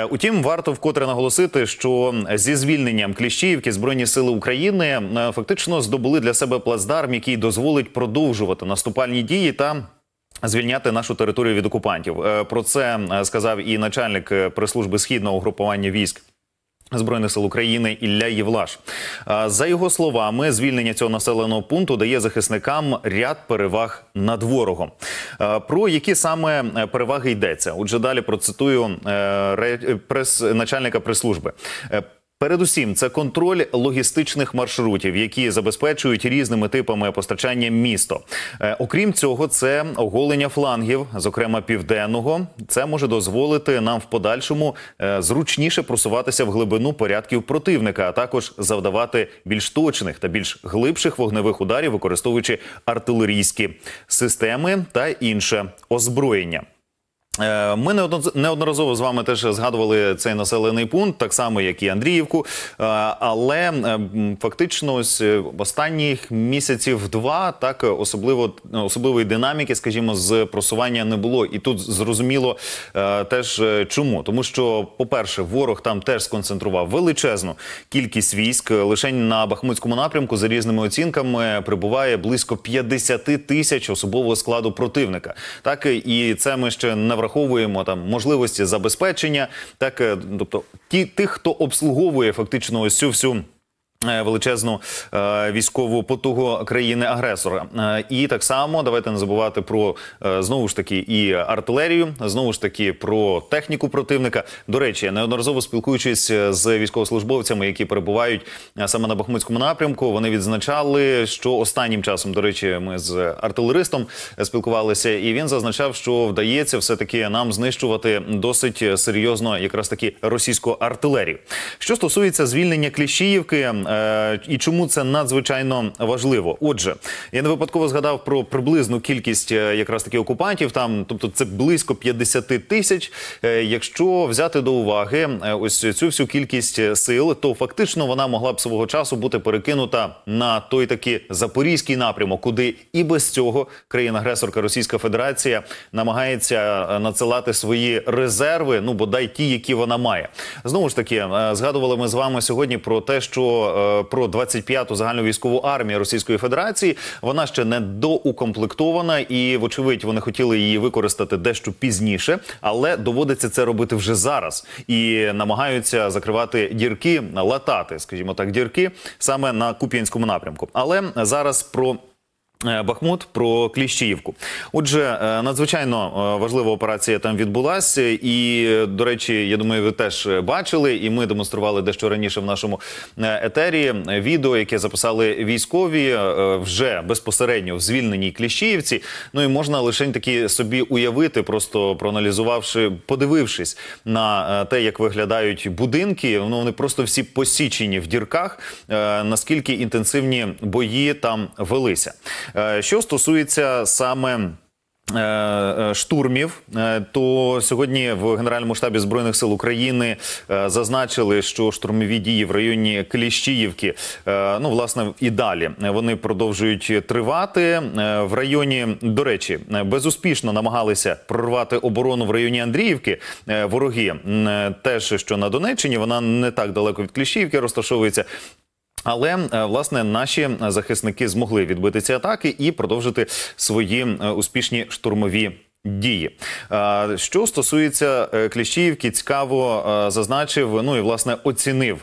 Е, утім, варто вкотре наголосити, що зі звільненням Кліщівки збройні сили України е, фактично здобули для себе плацдарм, який дозволить продовжувати наступальні дії та звільняти нашу територію від окупантів. Е, про це сказав і начальник прес-служби східного угрупування військ Збройних сил України Ілля Євлаш за його словами, звільнення цього населеного пункту дає захисникам ряд переваг над ворогом. Про які саме е, переваги йдеться? Отже, далі процитую е, прес начальника прес-служби. Е, Передусім, це контроль логістичних маршрутів, які забезпечують різними типами постачання місто. Е, окрім цього, це оголення флангів, зокрема південного. Це може дозволити нам в подальшому е, зручніше просуватися в глибину порядків противника, а також завдавати більш точних та більш глибших вогневих ударів, використовуючи артилерійські системи та інше озброєння. Е, ми неодноразово з вами теж згадували цей населений пункт, так само як і Андріївку. Е, але фактично ось е, останніх місяців два так особливо особливої динаміки, скажімо, з просування не було. І тут зрозуміло теж чому, тому що, по-перше, ворог там теж сконцентрував величезну кількість військ. Лише на Бахмутському напрямку за різними оцінками прибуває близько 50 тисяч особового складу противника. Так і це ми ще не враховуємо там можливості забезпечення, так е, тобто ті, тих, хто обслуговує фактично ось цю всю. Е, величезну е, військову потугу країни-агресора, е, і так само давайте не забувати про знову ж таки і артилерію, знову ж таки про техніку противника. До речі, неодноразово спілкуючись з військовослужбовцями, які перебувають саме на Бахмутському напрямку, вони відзначали, що останнім часом, до речі, ми з артилеристом спілкувалися, і він зазначав, що вдається все таки нам знищувати досить серйозно, якраз таки російську артилерію. Що стосується звільнення Кліщіївки. Е, і чому це надзвичайно важливо. Отже, я не випадково згадав про приблизну кількість е, якраз таки окупантів. Там, тобто, це близько 50 тисяч. Е, якщо взяти до уваги ось цю всю кількість сил, то фактично вона могла б свого часу бути перекинута на той такий запорізький напрямок, куди і без цього країна-агресорка Російська Федерація намагається надсилати свої резерви. Ну бодай ті, які вона має, знову ж таки згадували ми з вами сьогодні про те, що Е, про 25-ту загальну військову армію Російської Федерації. Вона ще не доукомплектована, і вочевидь вони хотіли її використати дещо пізніше, але доводиться це робити вже зараз і намагаються закривати дірки, латати, скажімо так, дірки саме на Куп'янському напрямку. Але зараз про Е, Бахмут про Кліщіївку. Отже, е, надзвичайно е, важлива операція там відбулася, і до речі, я думаю, ви теж бачили, і ми демонстрували дещо раніше в нашому етері відео, яке записали військові вже безпосередньо в звільненій Кліщіївці. Ну і можна лише таки собі уявити, просто проаналізувавши, подивившись на те, як виглядають будинки. Ну вони просто всі посічені в дірках. Наскільки інтенсивні бої там велися? Е, що стосується саме е, е, Штурмів, то сьогодні в Генеральному штабі збройних сил України зазначили, що штурмові дії в районі Кліщіївки, ну власне і далі вони продовжують тривати в районі. До речі, безуспішно намагалися прорвати оборону в районі Андріївки. Вороги теж що на Донеччині вона не так далеко від Кліщіївки розташовується. Але е, власне наші е, захисники змогли відбити ці атаки і продовжити свої е, успішні штурмові. Дії, що стосується Кліщівки, цікаво зазначив. Ну і власне оцінив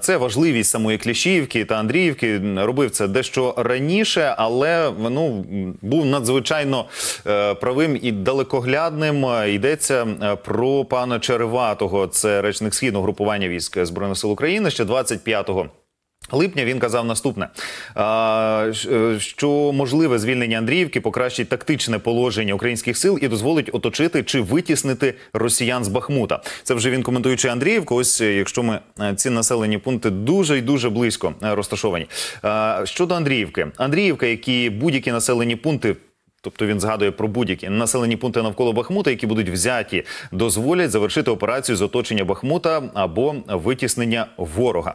це важливість самої Кліщіївки та Андріївки. Робив це дещо раніше, але ну був надзвичайно правим і далекоглядним. Йдеться про пана Череватого, це речник східного групування військ збройних сил України ще 25 Липня він казав наступне: е, що можливе звільнення Андріївки покращить тактичне положення українських сил і дозволить оточити чи витіснити росіян з Бахмута. Це вже він коментуючи Андріївку. Ось е, якщо ми е, ці населені пункти дуже й дуже близько розташовані. Щодо Андріївки, Андріївка, які будь-які населені пункти Тобто він згадує про будь-які населені пункти навколо Бахмута, які будуть взяті, дозволять завершити операцію з оточення Бахмута або витіснення ворога.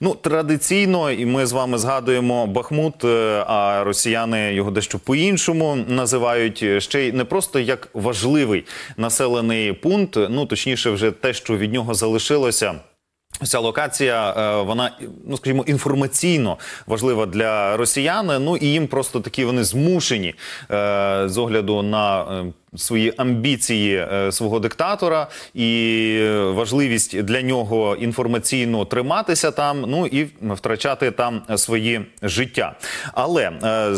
Ну традиційно, і ми з вами згадуємо Бахмут, е, а росіяни його дещо по-іншому називають е, ще й не просто як важливий населений пункт, ну точніше, вже те, що від нього залишилося. Ця локація, е, вона ну скажімо, інформаційно важлива для росіян. Ну і їм просто такі вони змушені е, з огляду на е, свої амбіції е, свого диктатора і важливість для нього інформаційно триматися там, ну і втрачати там свої життя. Але е,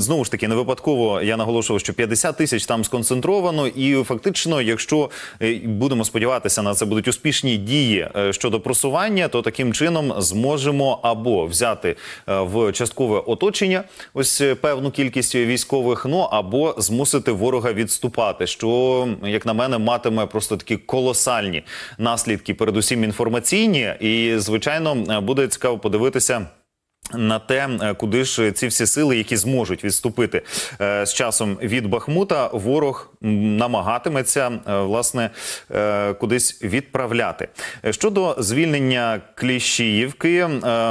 знову ж таки не випадково я наголошував, що 50 тисяч там сконцентровано, і фактично, якщо е, будемо сподіватися на це будуть успішні дії щодо просування, то таким чином зможемо або взяти в часткове оточення ось певну кількість військових, ну або змусити ворога відступити наступати, що як на мене матиме просто такі колосальні наслідки, передусім інформаційні, і звичайно буде цікаво подивитися. На те, е, куди ж ці всі сили, які зможуть відступити е, з часом від Бахмута, ворог намагатиметься е, власне кудись відправляти. Щодо звільнення Кліщіївки,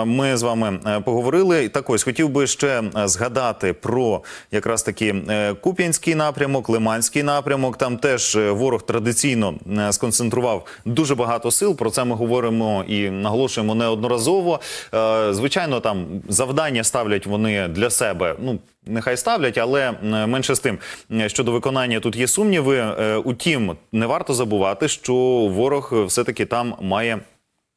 ми з вами поговорили. Так ось хотів би ще згадати про якраз таки Куп'янський напрямок, Лиманський напрямок. Там теж ворог традиційно сконцентрував дуже багато сил. Про це ми говоримо і наголошуємо неодноразово. Звичайно, там завдання ставлять вони для себе. Ну нехай ставлять, але е, менше з тим е, щодо виконання тут є сумніви. Е, утім, не варто забувати, що ворог все таки там має.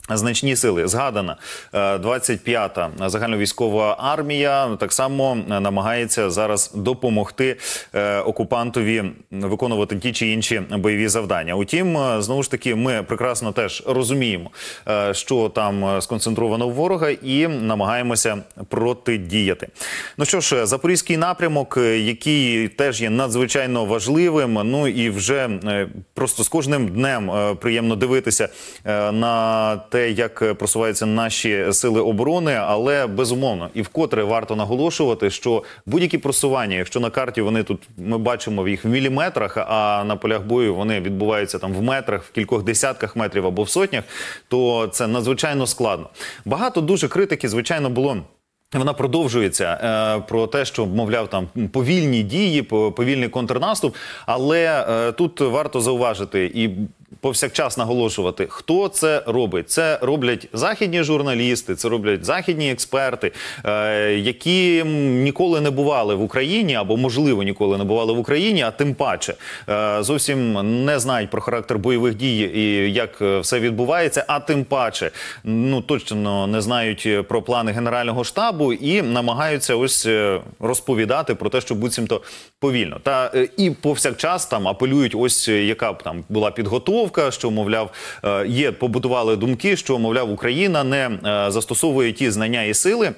Значні сили згадана 25-та е, загальновійськова армія так само е, намагається зараз допомогти е, окупантові виконувати ті чи інші бойові завдання. Утім, знову ж таки, ми прекрасно теж розуміємо, що там сконцентровано в ворога, і намагаємося протидіяти. Ну що ж, запорізький напрямок, який теж є надзвичайно важливим. Ну і вже просто з кожним днем приємно дивитися на те як е, просуваються наші сили оборони, але безумовно і вкотре варто наголошувати, що будь-які просування, якщо на карті вони тут ми бачимо їх в міліметрах, а на полях бою вони відбуваються там в метрах, в кількох десятках метрів або в сотнях, то це надзвичайно складно. Багато дуже критики, звичайно, було. Вона продовжується е, про те, що мовляв там повільні дії, повільний контрнаступ. Але е, тут варто зауважити і повсякчас наголошувати, хто це робить. Це роблять західні журналісти, це роблять західні експерти, е, які ніколи не бували в Україні або, можливо, ніколи не бували в Україні, а тим паче е, зовсім не знають про характер бойових дій і як е, все відбувається. А тим паче, ну точно не знають про плани генерального штабу і намагаються ось е, розповідати про те, що буцімто повільно та е, і повсякчас там апелюють, ось е, яка б там була підготовка. Вовка, що мовляв, е, є побудували думки, що мовляв Україна не е, застосовує ті знання і сили.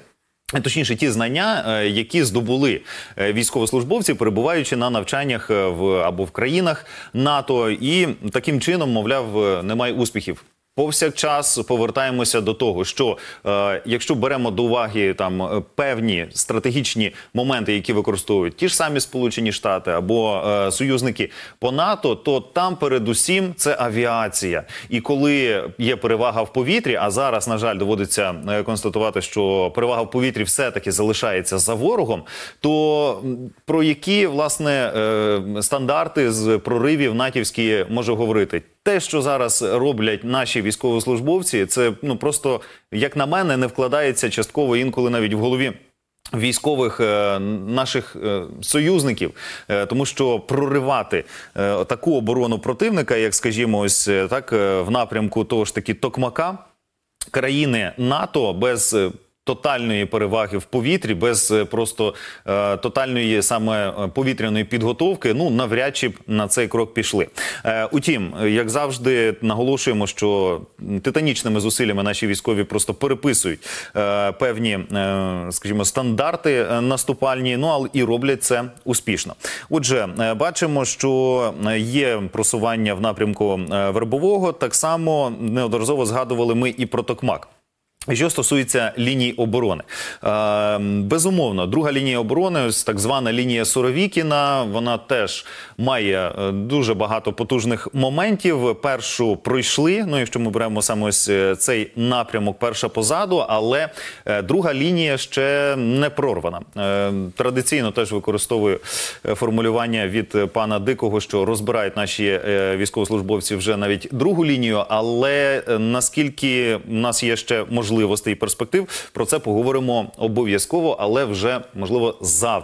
Е, точніше, ті знання, які здобули військовослужбовці, перебуваючи на навчаннях в або в країнах НАТО, і таким чином, мовляв, немає успіхів. Повсякчас повертаємося до того, що е, якщо беремо до уваги там е, певні стратегічні моменти, які використовують ті ж самі Сполучені Штати або е, союзники по НАТО, то там передусім це авіація. І коли є перевага в повітрі, а зараз на жаль доводиться е, констатувати, що перевага в повітрі все таки залишається за ворогом, то про які власне е, стандарти з проривів натівські може говорити? те, що зараз роблять наші військовослужбовці, це ну просто як на мене не вкладається частково інколи навіть в голові. Військових е, наших е, союзників, е, тому що проривати таку оборону противника, як скажімо, ось так в напрямку того ж таки Токмака країни НАТО без тотальної переваги в повітрі, без е, просто е, тотальної саме е, повітряної підготовки, ну навряд чи б на цей крок пішли. Е, утім, як завжди, наголошуємо, що титанічними зусиллями наші військові просто переписують е, певні, е, скажімо, стандарти е, наступальні. Ну але і роблять це успішно. Отже, е, бачимо, що є просування в напрямку вербового. Так само неодноразово згадували ми і про токмак. Що стосується ліній оборони, е, безумовно, друга лінія оборони, ось так звана лінія Суровікіна, вона теж має е, дуже багато потужних моментів. Першу пройшли. Ну, якщо ми беремо саме ось е, цей напрямок, перша позаду, але е, друга лінія ще не прорвана. Е, традиційно теж використовую формулювання від пана Дикого, що розбирають наші військовослужбовці вже навіть другу лінію, але наскільки у нас є ще можливість можливостей і перспектив. Про це поговоримо обов'язково, але вже можливо завтра.